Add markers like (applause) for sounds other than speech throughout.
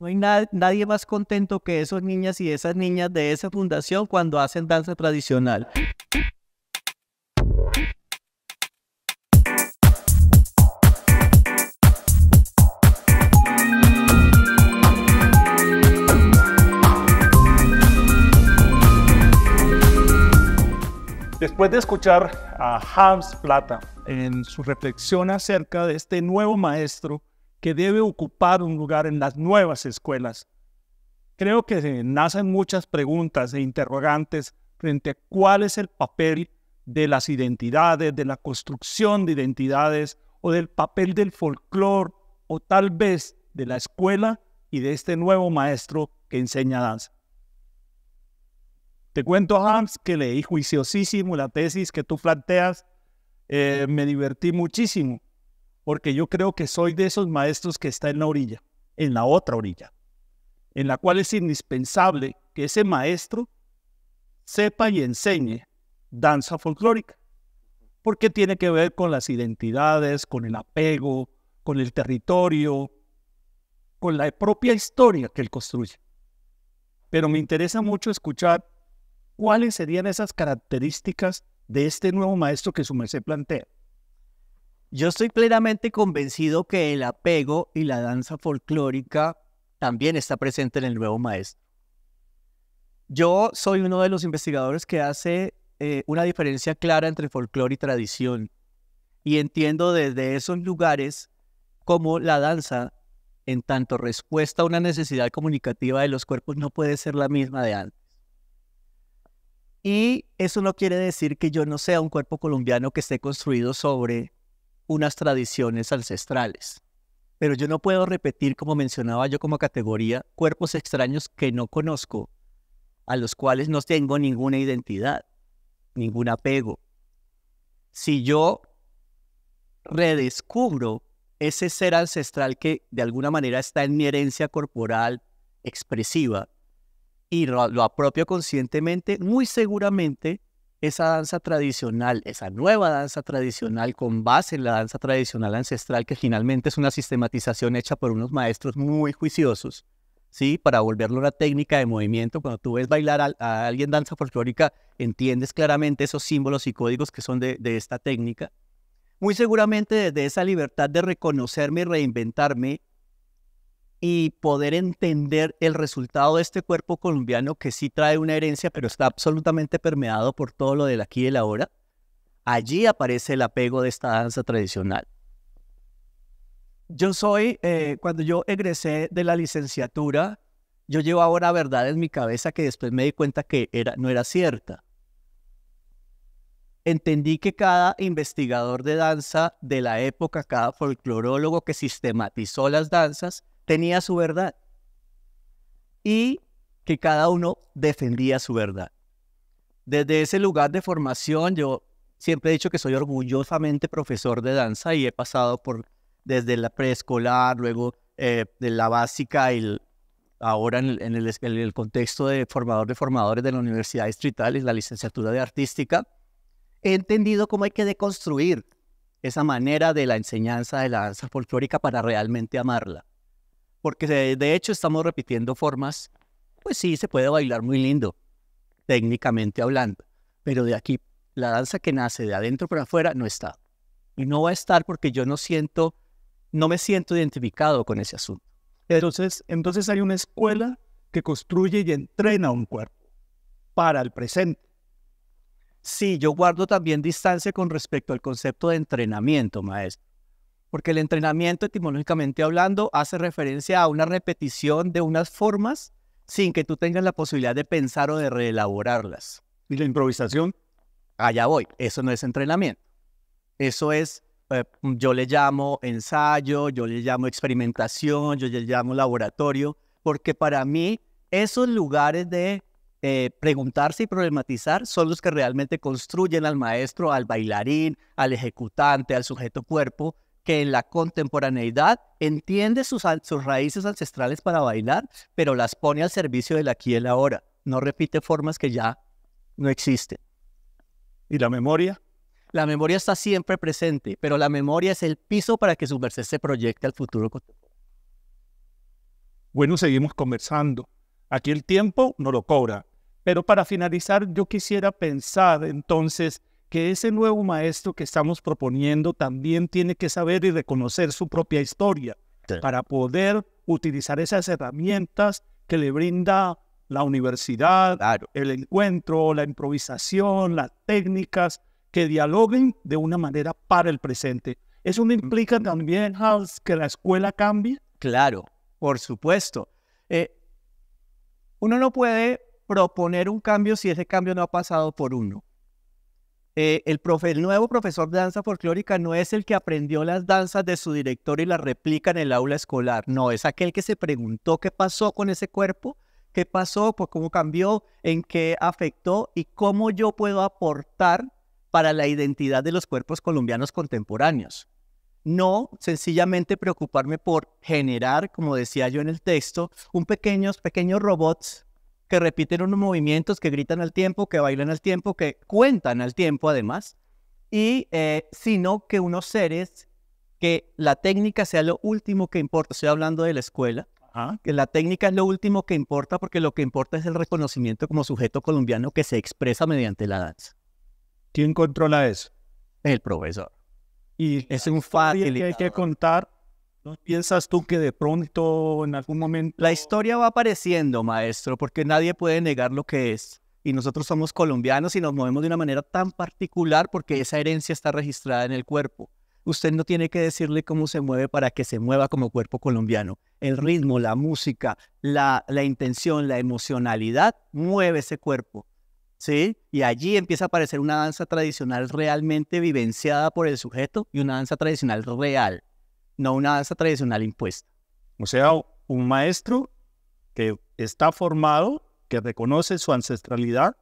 No hay nadie más contento que esos niñas y esas niñas de esa fundación cuando hacen danza tradicional. Después de escuchar a Hans Plata en su reflexión acerca de este nuevo maestro que debe ocupar un lugar en las nuevas escuelas. Creo que se nacen muchas preguntas e interrogantes frente a cuál es el papel de las identidades, de la construcción de identidades o del papel del folclore o tal vez de la escuela y de este nuevo maestro que enseña danza. Te cuento, Hans, que leí juiciosísimo la tesis que tú planteas. Eh, me divertí muchísimo porque yo creo que soy de esos maestros que está en la orilla, en la otra orilla, en la cual es indispensable que ese maestro sepa y enseñe danza folclórica, porque tiene que ver con las identidades, con el apego, con el territorio, con la propia historia que él construye. Pero me interesa mucho escuchar cuáles serían esas características de este nuevo maestro que su merced plantea. Yo estoy plenamente convencido que el apego y la danza folclórica también está presente en el nuevo maestro. Yo soy uno de los investigadores que hace eh, una diferencia clara entre folclore y tradición y entiendo desde esos lugares cómo la danza, en tanto respuesta a una necesidad comunicativa de los cuerpos, no puede ser la misma de antes. Y eso no quiere decir que yo no sea un cuerpo colombiano que esté construido sobre unas tradiciones ancestrales. Pero yo no puedo repetir, como mencionaba yo como categoría, cuerpos extraños que no conozco, a los cuales no tengo ninguna identidad, ningún apego. Si yo redescubro ese ser ancestral que de alguna manera está en mi herencia corporal expresiva y lo, apropio conscientemente, muy seguramente esa danza tradicional, esa nueva danza tradicional con base en la danza tradicional ancestral, que finalmente es una sistematización hecha por unos maestros muy juiciosos, ¿sí? Para volverlo una técnica de movimiento. Cuando tú ves bailar a, alguien danza folclórica, entiendes claramente esos símbolos y códigos que son de, de esta técnica. Muy seguramente desde esa libertad de reconocerme y reinventarme, y poder entender el resultado de este cuerpo colombiano que sí trae una herencia, pero está absolutamente permeado por todo lo del aquí y el ahora, allí aparece el apego de esta danza tradicional. Yo soy, eh, cuando yo egresé de la licenciatura, yo llevo ahora verdad en mi cabeza que después me di cuenta que era, no era cierta. Entendí que cada investigador de danza de la época, cada folclorólogo que sistematizó las danzas, tenía su verdad y que cada uno defendía su verdad. Desde ese lugar de formación, yo siempre he dicho que soy orgullosamente profesor de danza y he pasado por desde la preescolar, luego eh, de la básica y ahora en el, contexto de formador de formadores de la Universidad Distrital y la licenciatura de artística, he entendido cómo hay que deconstruir esa manera de la enseñanza de la danza folclórica para realmente amarla porque de hecho estamos repitiendo formas, pues sí, se puede bailar muy lindo, técnicamente hablando, pero de aquí, la danza que nace de adentro para afuera no está. Y no va a estar porque yo no siento, no me siento identificado con ese asunto. Entonces, entonces hay una escuela que construye y entrena un cuerpo para el presente. Sí, yo guardo también distancia con respecto al concepto de entrenamiento, maestro porque el entrenamiento, etimológicamente hablando, hace referencia a una repetición de unas formas sin que tú tengas la posibilidad de pensar o de reelaborarlas. ¿Y la improvisación? Allá voy, eso no es entrenamiento. Eso es, eh, yo le llamo ensayo, yo le llamo experimentación, yo le llamo laboratorio, porque para mí esos lugares de eh, preguntarse y problematizar son los que realmente construyen al maestro, al bailarín, al ejecutante, al sujeto cuerpo, que en la contemporaneidad entiende sus, sus raíces ancestrales para bailar, pero las pone al servicio del aquí y el ahora. No repite formas que ya no existen. ¿Y la memoria? La memoria está siempre presente, pero la memoria es el piso para que su merced se proyecte al futuro Bueno, seguimos conversando. Aquí el tiempo no lo cobra. Pero para finalizar, yo quisiera pensar entonces que ese nuevo maestro que estamos proponiendo también tiene que saber y reconocer su propia historia para poder utilizar esas herramientas que le brinda la universidad, el encuentro, la improvisación, las técnicas que dialoguen de una manera para el presente. ¿Eso implica también, que la escuela cambie? Claro, por supuesto. Eh, uno no puede proponer un cambio si ese cambio no ha pasado por uno. Eh, el, nuevo profesor de danza folclórica no es el que aprendió las danzas de su director y las replica en el aula escolar, no, es aquel que se preguntó qué pasó con ese cuerpo, qué pasó, pues cómo cambió, en qué afectó y cómo yo puedo aportar para la identidad de los cuerpos colombianos contemporáneos. No sencillamente preocuparme por generar, como decía yo en el texto, un pequeños, pequeños robots que repiten unos movimientos, que gritan al tiempo, que bailan al tiempo, que cuentan al tiempo además, y eh, sino que unos seres que la técnica sea lo último que importa. Estoy hablando de la escuela, que la técnica es lo último que importa porque lo que importa es el reconocimiento como sujeto colombiano que se expresa mediante la danza. ¿Quién controla eso? El profesor. Y es un fácil. hay que contar ¿No piensas tú que de pronto en algún momento... La historia va apareciendo, maestro, porque nadie puede negar lo que es. Y nosotros somos colombianos y nos movemos de una manera tan particular porque esa herencia está registrada en el cuerpo. Usted no tiene que decirle cómo se mueve para que se mueva como cuerpo colombiano. El ritmo, la música, la, la intención, la emocionalidad mueve ese cuerpo. ¿sí? Y allí empieza a aparecer una danza tradicional realmente vivenciada por el sujeto y una danza tradicional real no una danza tradicional impuesta. O sea, un maestro que está formado, que reconoce su ancestralidad,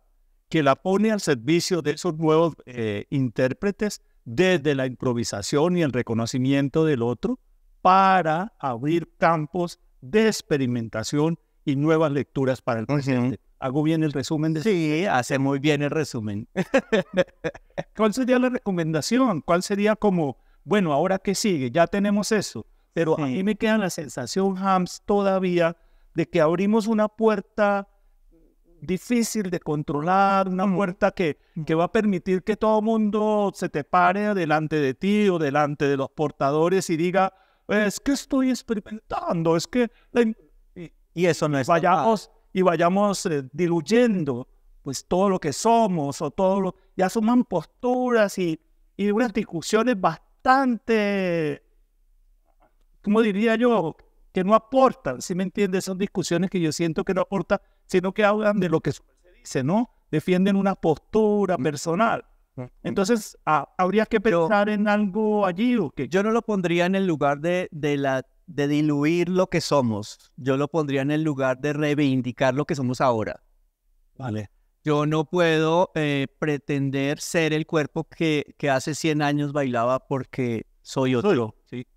que la pone al servicio de esos nuevos eh, intérpretes desde la improvisación y el reconocimiento del otro para abrir campos de experimentación y nuevas lecturas para el presente. ¿Hago bien el resumen? De... Sí, hace muy bien el resumen. (laughs) ¿Cuál sería la recomendación? ¿Cuál sería como bueno, ahora qué sigue, ya tenemos eso. Pero a mí me queda la sensación, Hams, todavía de que abrimos una puerta difícil de controlar, una mm. puerta que, mm. que va a permitir que todo el mundo se te pare delante de ti o delante de los portadores y diga, es que estoy experimentando, es que... Y, eso no es... Vayamos, y vayamos eh, diluyendo pues todo lo que somos o todo lo... Ya suman posturas y, y unas discusiones bastante bastante, ¿cómo diría yo? Que no aportan, si me entiendes? Son discusiones que yo siento que no aportan, sino que hablan de lo que se dice, ¿no? Defienden una postura mm. personal. Mm. Entonces, ah, habría que pensar en algo allí. ¿o Yo no lo pondría en el lugar de, de diluir lo que somos. Yo lo pondría en el lugar de reivindicar lo que somos ahora. Vale. Yo no puedo eh, pretender ser el cuerpo que, hace 100 años bailaba porque soy otro. ¿sí?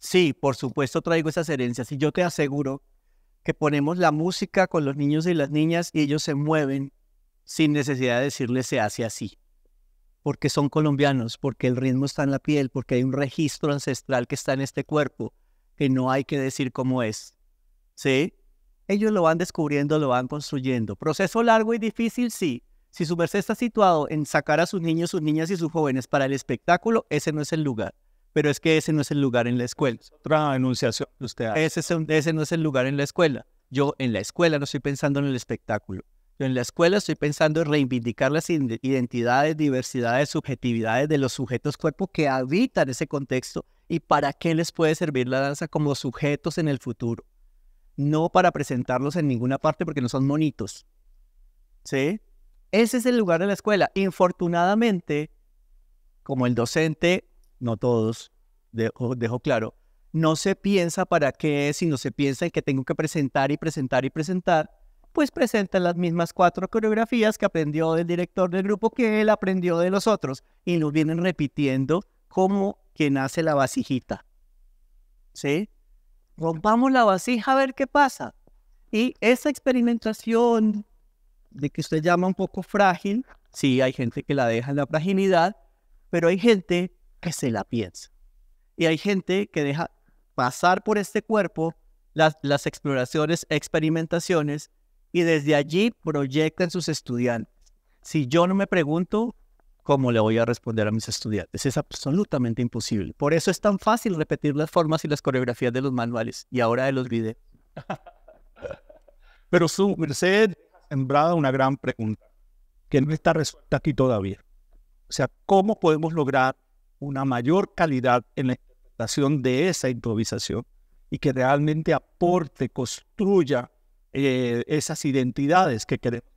sí, por supuesto traigo esas herencias y yo te aseguro que ponemos la música con los niños y las niñas y ellos se mueven sin necesidad de decirles se hace así. Porque son colombianos, porque el ritmo está en la piel, porque hay un registro ancestral que está en este cuerpo, que no hay que decir cómo es. ¿Sí? ellos lo van descubriendo, lo van construyendo. Proceso largo y difícil, sí. Si su merced está situado en sacar a sus niños, sus niñas y sus jóvenes para el espectáculo, ese no es el lugar. Pero es que ese no es el lugar en la escuela. otra enunciación que usted Ese, ese no es el lugar en la escuela. Yo en la escuela no estoy pensando en el espectáculo. Yo en la escuela estoy pensando en reivindicar las identidades, diversidades, subjetividades de los sujetos cuerpo que habitan ese contexto y para qué les puede servir la danza como sujetos en el futuro no para presentarlos en ninguna parte porque no son monitos. ¿Sí? Ese es el lugar de la escuela. Infortunadamente, como el docente, no todos, dejo, claro, no se piensa para qué, sino se piensa en que tengo que presentar y presentar y presentar, pues presentan las mismas cuatro coreografías que aprendió del director del grupo que él aprendió de los otros y nos vienen repitiendo como quien hace la vasijita. ¿Sí? rompamos la vasija a ver qué pasa. Y esa experimentación de que usted llama un poco frágil, sí, hay gente que la deja en la fragilidad, pero hay gente que se la piensa. Y hay gente que deja pasar por este cuerpo las, las exploraciones, experimentaciones, y desde allí proyectan sus estudiantes. Si yo no me pregunto, ¿Cómo le voy a responder a mis estudiantes? Es absolutamente imposible. Por eso es tan fácil repetir las formas y las coreografías de los manuales y ahora de los videos. (laughs) Pero su merced ha una gran pregunta que no está resuelta aquí todavía. O sea, ¿cómo podemos lograr una mayor calidad en la interpretación de esa improvisación y que realmente aporte, construya eh, esas identidades que queremos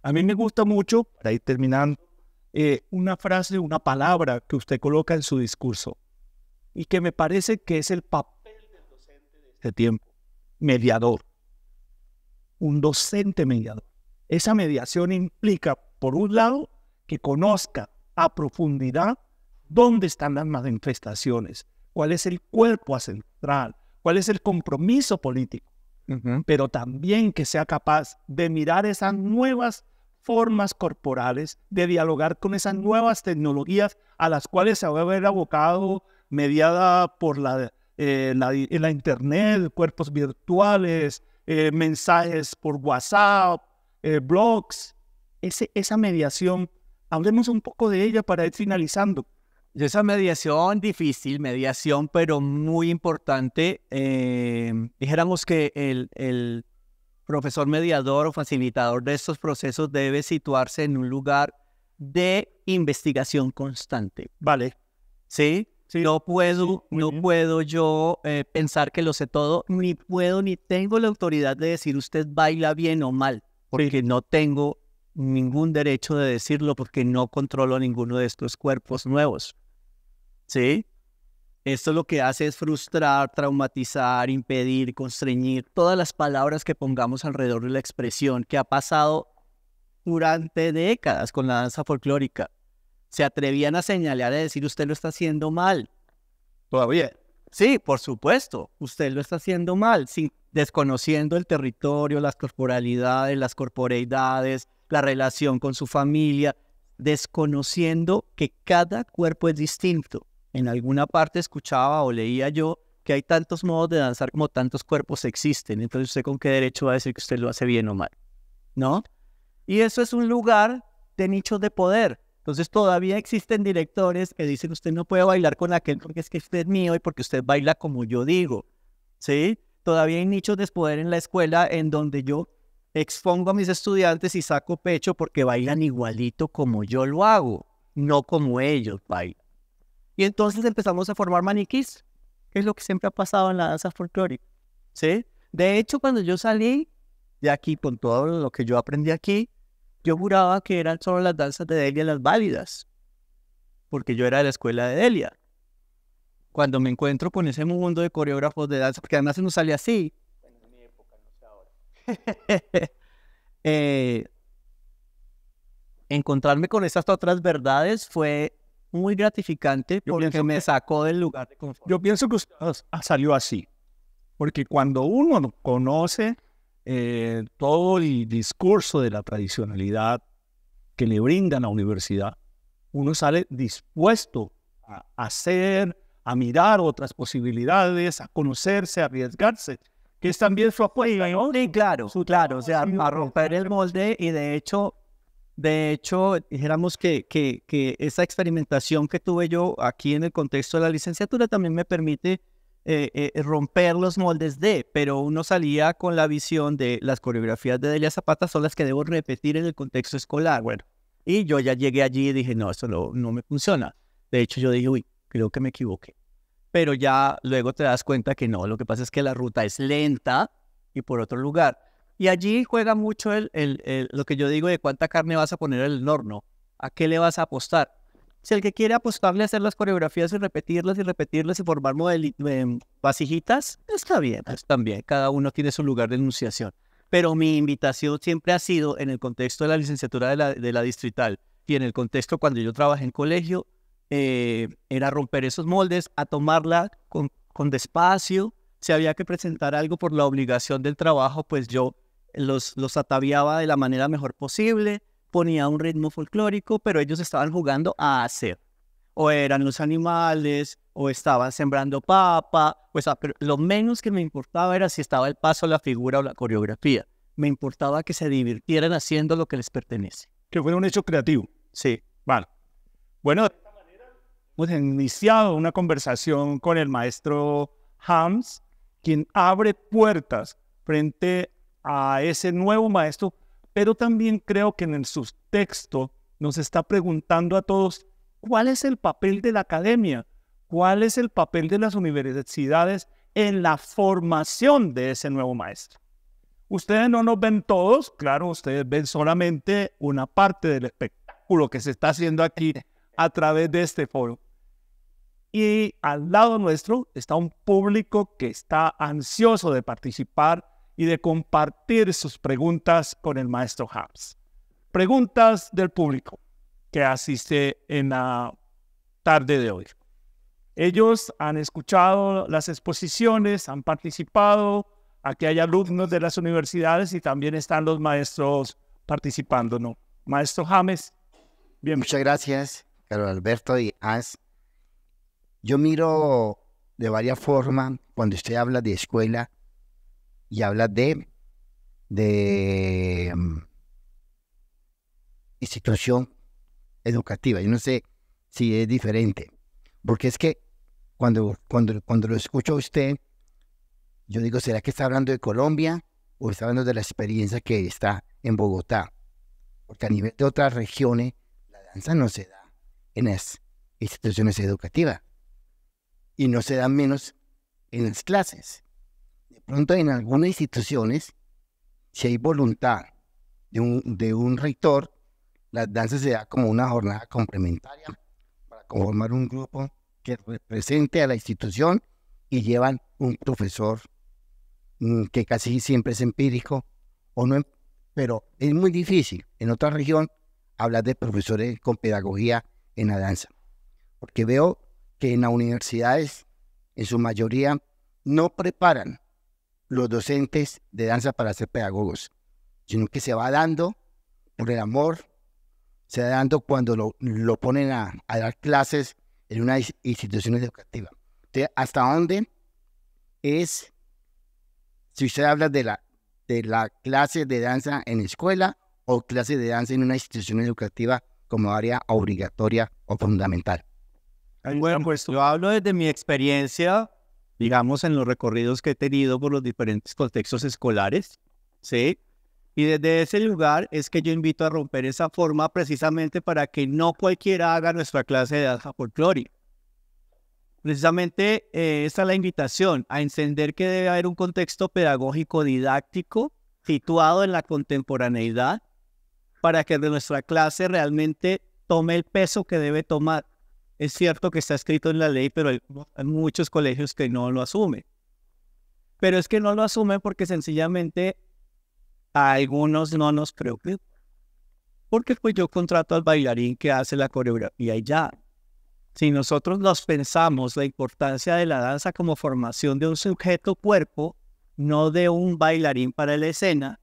A mí me gusta mucho, para ir terminando, eh, una frase, una palabra que usted coloca en su discurso y que me parece que es el papel del docente de este tiempo, mediador. Un docente mediador. Esa mediación implica, por un lado, que conozca a profundidad dónde están las manifestaciones, cuál es el cuerpo central, cuál es el compromiso político, pero también que sea capaz de mirar esas nuevas formas corporales de dialogar con esas nuevas tecnologías a las cuales se va a ver abocado mediada por la, eh, la, Internet, cuerpos virtuales, eh, mensajes por WhatsApp, eh, blogs, Ese, esa mediación. Hablemos un poco de ella para ir finalizando. Esa mediación difícil, mediación, pero muy importante. dijéramos que el, el profesor mediador o facilitador de estos procesos debe situarse en un lugar de investigación constante. Vale. ¿Sí? no puedo, no puedo yo eh, pensar que lo sé todo, ni puedo ni tengo la autoridad de decir usted baila bien o mal, porque no tengo ningún derecho de decirlo porque no controlo ninguno de estos cuerpos nuevos. ¿Sí? Esto lo que hace es frustrar, traumatizar, impedir, constreñir, todas las palabras que pongamos alrededor de la expresión que ha pasado durante décadas con la danza folclórica. Se atrevían a señalar, a decir, usted lo está haciendo mal. Todavía. Sí, por supuesto, usted lo está haciendo mal, sin, desconociendo el territorio, las corporalidades, las corporeidades, la relación con su familia, desconociendo que cada cuerpo es distinto en alguna parte escuchaba o leía yo que hay tantos modos de danzar como tantos cuerpos existen. Entonces, ¿usted con qué derecho va a decir que usted lo hace bien o mal? ¿No? Y eso es un lugar de nichos de poder. Entonces, todavía existen directores que dicen, usted no puede bailar con aquel porque es que usted es mío y porque usted baila como yo digo. ¿Sí? Todavía hay nichos de poder en la escuela en donde yo expongo a mis estudiantes y saco pecho porque bailan igualito como yo lo hago, no como ellos bailan. Y entonces empezamos a formar maniquís, que es lo que siempre ha pasado en la danza folclórica. ¿sí? De hecho, cuando yo salí de aquí, con todo lo que yo aprendí aquí, yo juraba que eran solo las danzas de Delia las válidas, porque yo era de la escuela de Delia. Cuando me encuentro con ese mundo de coreógrafos de danza, porque además se nos sale así. en mi época, no sé ahora. (laughs) Eh, encontrarme con esas otras verdades fue muy gratificante porque me sacó del lugar de Yo pienso que usted salió así, porque cuando uno conoce eh, todo el discurso de la tradicionalidad que le a la universidad, uno sale dispuesto a hacer, a mirar otras posibilidades, a conocerse, a arriesgarse, que es también su apoyo. Sí, claro, su claro, o sea, a romper el molde y de hecho de hecho, dijéramos que, esa experimentación que tuve yo aquí en el contexto de la licenciatura también me permite eh, eh, eh, romper los moldes de, pero uno salía con la visión de las coreografías de Delia Zapata son las que debo repetir en el contexto escolar. Bueno, y yo ya llegué allí y dije, no, eso no, no me funciona. De hecho, yo dije, uy, creo que me equivoqué. Pero ya luego te das cuenta que no, lo que pasa es que la ruta es lenta y por otro lugar. Y allí juega mucho el, lo que yo digo de cuánta carne vas a poner en el horno, a qué le vas a apostar. Si el que quiere apostarle a hacer las coreografías y repetirlas y repetirlas y formar em, vasijitas, está bien, pues también cada uno tiene su lugar de enunciación. Pero mi invitación siempre ha sido en el contexto de la licenciatura de la, distrital y en el contexto cuando yo trabajé en colegio, eh, era romper esos moldes, a tomarla con, con despacio. Si había que presentar algo por la obligación del trabajo, pues yo los, ataviaba de la manera mejor posible, ponía un ritmo folclórico, pero ellos estaban jugando a hacer. O eran los animales, o estaban sembrando papa, o pero lo menos que me importaba era si estaba el paso, la figura o la coreografía. Me importaba que se divirtieran haciendo lo que les pertenece. Que fue un hecho creativo. Sí. Vale. Bueno, hemos iniciado una conversación con el maestro Hams, quien abre puertas frente a a ese nuevo maestro, pero también creo que en el subtexto nos está preguntando a todos cuál es el papel de la academia, cuál es el papel de las universidades en la formación de ese nuevo maestro. Ustedes no nos ven todos, claro, ustedes ven solamente una parte del espectáculo que se está haciendo aquí a través de este foro. Y al lado nuestro está un público que está ansioso de participar, y de compartir sus preguntas con el maestro James. Preguntas del público que asiste en la tarde de hoy. Ellos han escuchado las exposiciones, han participado, aquí hay alumnos de las universidades y también están los maestros participando, ¿no? Maestro James, bien. Muchas gracias, Carlos Alberto y As. Yo miro de varias formas cuando usted habla de escuela y habla de, de institución mm, educativa. Yo no sé si es diferente, porque es que cuando, cuando, cuando lo escucho a usted, yo digo, ¿será que está hablando de Colombia o está hablando de la experiencia que está en Bogotá? Porque a nivel de otras regiones, la danza no se da en las instituciones educativas y no se da menos en las clases pronto en algunas instituciones, si hay voluntad de un, de un rector, la danza se da como una jornada complementaria para conformar un grupo que represente a la institución y llevan un profesor mm, que casi siempre es empírico, o no, pero es muy difícil en otra región hablar de profesores con pedagogía en la danza, porque veo que en las universidades, en su mayoría, no preparan los docentes de danza para ser pedagogos, sino que se va dando por el amor, se va dando cuando lo, ponen a, dar clases en una institución educativa. Entonces, ¿hasta dónde es, si usted habla de la, de la clase de danza en escuela o clase de danza en una institución educativa como área obligatoria o fundamental? Bueno, yo hablo desde mi experiencia digamos, en los recorridos que he tenido por los diferentes contextos escolares, ¿sí? Y desde ese lugar es que yo invito a romper esa forma precisamente para que no cualquiera haga nuestra clase de danza folclórica. Precisamente eh, esta es la invitación, a entender que debe haber un contexto pedagógico didáctico situado en la contemporaneidad para que nuestra clase realmente tome el peso que debe tomar es cierto que está escrito en la ley, pero hay, muchos colegios que no lo asumen. Pero es que no lo asumen porque sencillamente a algunos no nos preocupa. Porque pues yo contrato al bailarín que hace la coreografía y ya. Si nosotros nos pensamos la importancia de la danza como formación de un sujeto cuerpo, no de un bailarín para la escena,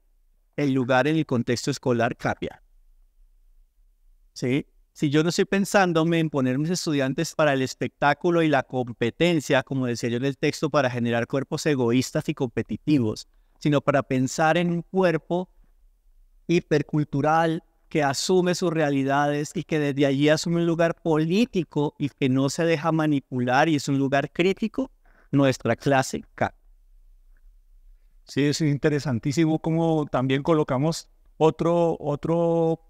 el lugar en el contexto escolar cambia. ¿Sí? si yo no estoy pensándome en poner mis estudiantes para el espectáculo y la competencia, como decía yo en el texto, para generar cuerpos egoístas y competitivos, sino para pensar en un cuerpo hipercultural que asume sus realidades y que desde allí asume un lugar político y que no se deja manipular y es un lugar crítico, nuestra clase K. Sí, es interesantísimo cómo también colocamos otro, otro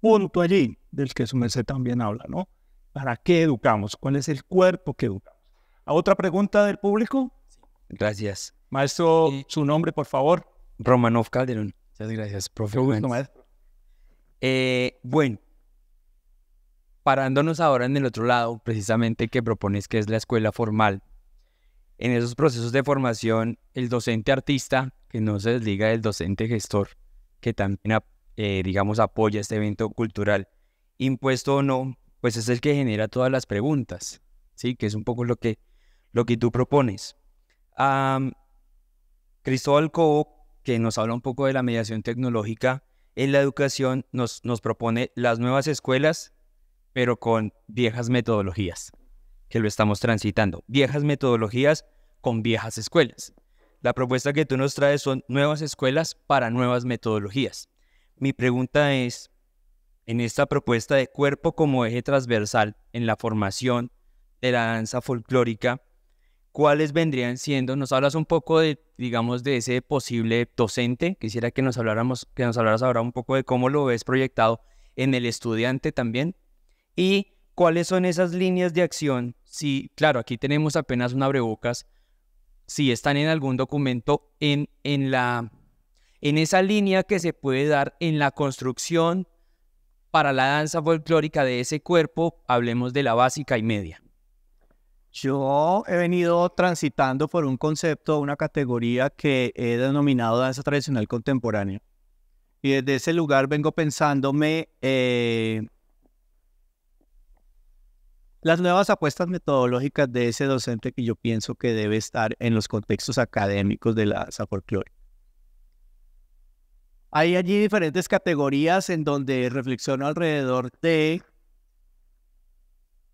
punto allí, del que su merced también habla, ¿no? ¿Para qué educamos? ¿Cuál es el cuerpo que educamos? ¿A otra pregunta del público? Gracias. Maestro, eh, su nombre, por favor. Romanov Calderón. Muchas gracias, profe. Eh, bueno, parándonos ahora en el otro lado, precisamente que propones que es la escuela formal. En esos procesos de formación, el docente artista, que no se desliga del docente gestor, que también, eh, digamos, apoya este evento cultural, impuesto o no, pues es el que genera todas las preguntas, ¿sí? Que es un poco lo que, lo que tú propones. Cristóbal Cobo, que nos habla un poco de la mediación tecnológica en la educación, nos, nos propone las nuevas escuelas, pero con viejas metodologías, que lo estamos transitando. Viejas metodologías con viejas escuelas. La propuesta que tú nos traes son nuevas escuelas para nuevas metodologías. Mi pregunta es, en esta propuesta de cuerpo como eje transversal en la formación de la danza folclórica, ¿cuáles vendrían siendo? Nos hablas un poco de, digamos, de ese posible docente. Quisiera que nos habláramos, que nos hablaras ahora un poco de cómo lo ves proyectado en el estudiante también. Y cuáles son esas líneas de acción. Si, claro, aquí tenemos apenas un abrebocas. Si están en algún documento, en, en, la, en esa línea que se puede dar en la construcción para la danza folclórica de ese cuerpo, hablemos de la básica y media. Yo he venido transitando por un concepto, una categoría que he denominado danza tradicional contemporánea. Y desde ese lugar vengo pensándome eh, las nuevas apuestas metodológicas de ese docente que yo pienso que debe estar en los contextos académicos de la danza folclórica. Hay allí diferentes categorías en donde reflexiono alrededor de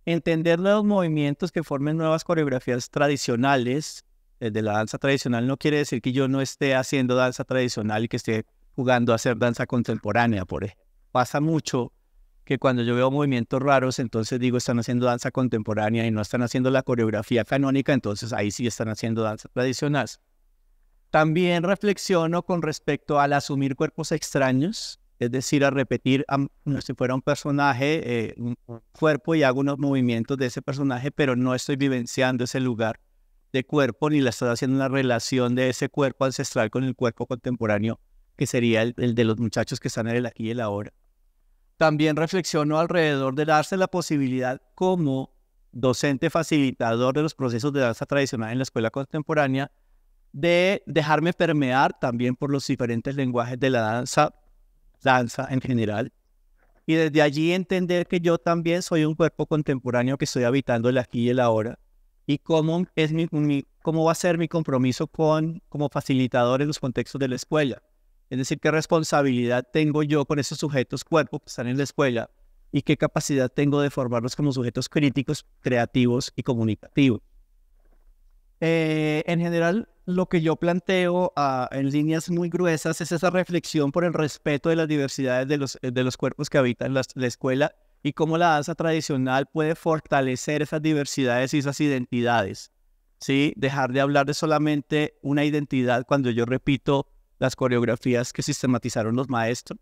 entender los movimientos que formen nuevas coreografías tradicionales. Eh, de la danza tradicional no quiere decir que yo no esté haciendo danza tradicional y que esté jugando a hacer danza contemporánea, por Pasa mucho que cuando yo veo movimientos raros, entonces digo, están haciendo danza contemporánea y no están haciendo la coreografía canónica, entonces ahí sí están haciendo danza tradicional. También reflexiono con respecto al asumir cuerpos extraños, es decir, a repetir si fuera un personaje, eh, un cuerpo y hago unos movimientos de ese personaje, pero no estoy vivenciando ese lugar de cuerpo ni la estoy haciendo una relación de ese cuerpo ancestral con el cuerpo contemporáneo, que sería el, el de los muchachos que están en el aquí y el ahora. También reflexiono alrededor de darse la posibilidad como docente facilitador de los procesos de danza tradicional en la escuela contemporánea, de dejarme permear también por los diferentes lenguajes de la danza, danza en general, y desde allí entender que yo también soy un cuerpo contemporáneo que estoy habitando el aquí y el ahora, y cómo, es mi, cómo va a ser mi compromiso con, como facilitador en los contextos de la escuela. Es decir, qué responsabilidad tengo yo con esos sujetos cuerpo que están en la escuela y qué capacidad tengo de formarlos como sujetos críticos, creativos y comunicativos. Eh, en general, lo que yo planteo ah, en líneas muy gruesas es esa reflexión por el respeto de las diversidades de los, cuerpos que habitan la, escuela y cómo la danza tradicional puede fortalecer esas diversidades y esas identidades. ¿sí? Dejar de hablar de solamente una identidad cuando yo repito las coreografías que sistematizaron los maestros,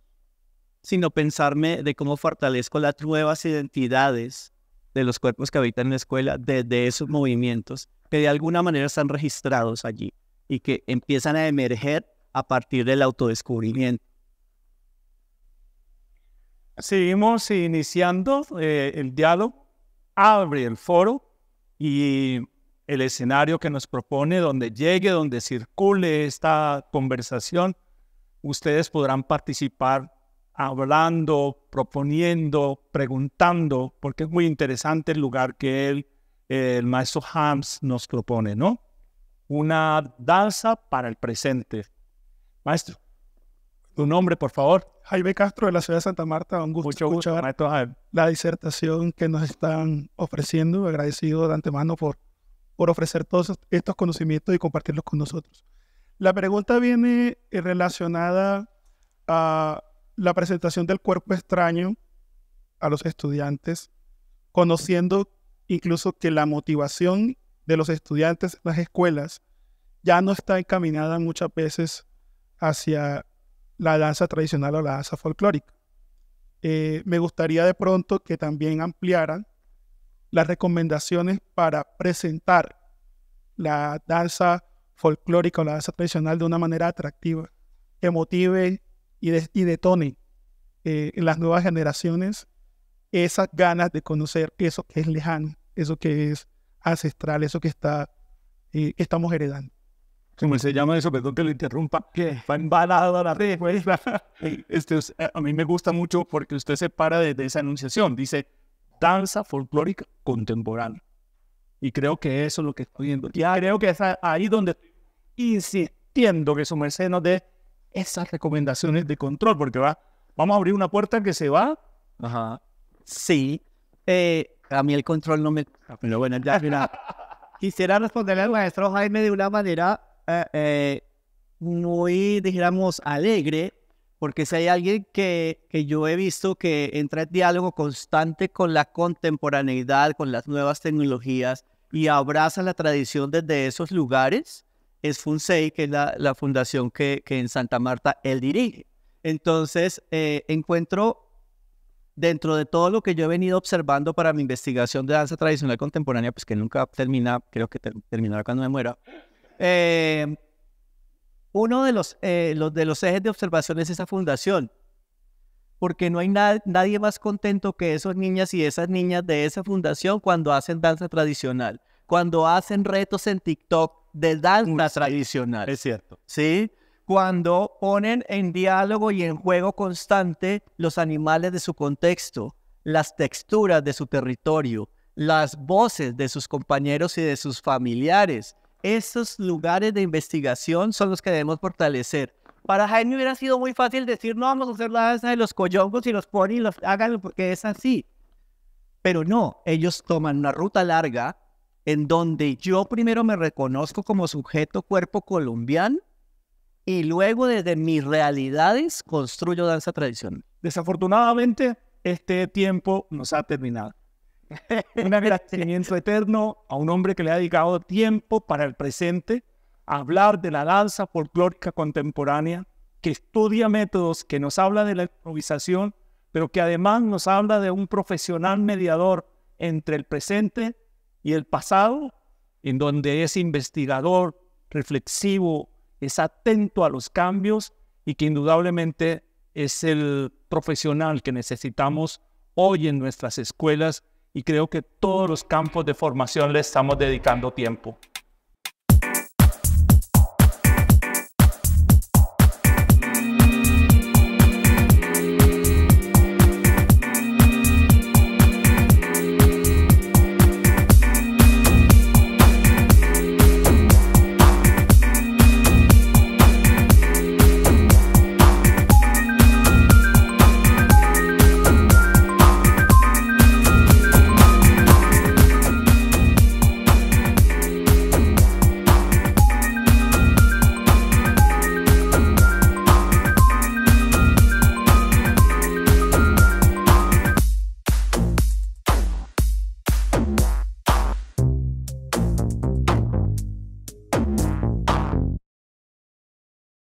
sino pensarme de cómo fortalezco las nuevas identidades de los cuerpos que habitan la escuela desde esos movimientos que de alguna manera están registrados allí y que empiezan a emerger a partir del autodescubrimiento. Seguimos iniciando eh, el diálogo, abre el foro y el escenario que nos propone, donde llegue, donde circule esta conversación, ustedes podrán participar hablando, proponiendo, preguntando, porque es muy interesante el lugar que él el maestro Hams nos propone, ¿no? Una danza para el presente. Maestro, tu nombre, por favor. Jaime Castro, de la ciudad de Santa Marta, un gusto Mucho escuchar la disertación que nos están ofreciendo. Agradecido de antemano por, por ofrecer todos estos conocimientos y compartirlos con nosotros. La pregunta viene eh, relacionada a la presentación del cuerpo extraño a los estudiantes, conociendo incluso que la motivación de los estudiantes en las escuelas ya no está encaminada muchas veces hacia la danza tradicional o la danza folclórica. Eh, me gustaría de pronto que también ampliaran las recomendaciones para presentar la danza folclórica o la danza tradicional de una manera atractiva, que motive y, de, detone eh, en las nuevas generaciones esas ganas de conocer eso que es lejano eso que es ancestral, eso que está, eh, estamos heredando. ¿Cómo se llama eso? Perdón que lo interrumpa. que Va embalado a la red, (laughs) este, a mí me gusta mucho porque usted se para de, esa enunciación. Dice, danza folclórica contemporánea. Y creo que eso es lo que estoy viendo. Ya creo que es ahí donde estoy insistiendo que su merced nos dé esas recomendaciones de control, porque va, vamos a abrir una puerta que se va. Ajá. Sí. Eh, a mí el control no me... Ah, pero bueno, ya mira, (laughs) quisiera responderle al maestro Jaime de una manera eh, eh, muy, dijéramos, alegre, porque si hay alguien que, que yo he visto que entra en diálogo constante con la contemporaneidad, con las nuevas tecnologías y abraza la tradición desde esos lugares, es FUNSEI, que es la, la fundación que, que, en Santa Marta él dirige. Entonces, eh, encuentro dentro de todo lo que yo he venido observando para mi investigación de danza tradicional contemporánea, pues que nunca termina, creo que terminará cuando me muera, em, uno de eh, los, de los ejes de observación es esa fundación, porque no hay nadie más contento que esos niñas y esas niñas de esa fundación cuando hacen danza tradicional, cuando hacen retos en TikTok de danza tradicional. Es cierto. ¿Sí? cuando ponen en diálogo y en juego constante los animales de su contexto, las texturas de su territorio, las voces de sus compañeros y de sus familiares. esos lugares de investigación son los que debemos fortalecer. Para Jaime hubiera sido muy fácil decir, no vamos a hacer la danza de los coyongos y los ponen los háganlo porque es así. Pero no, ellos toman una ruta larga en donde yo primero me reconozco como sujeto cuerpo colombiano y luego desde mis realidades construyo danza tradicional. Desafortunadamente, este tiempo nos ha terminado. Un (laughs) agradecimiento eterno a un hombre que le ha dedicado tiempo para el presente a hablar de la danza folclórica contemporánea, que estudia métodos, que nos habla de la improvisación, pero que además nos habla de un profesional mediador entre el presente y el pasado, en donde es investigador, reflexivo, es atento a los cambios y que indudablemente es el profesional que necesitamos hoy en nuestras escuelas y creo que todos los campos de formación le estamos dedicando tiempo.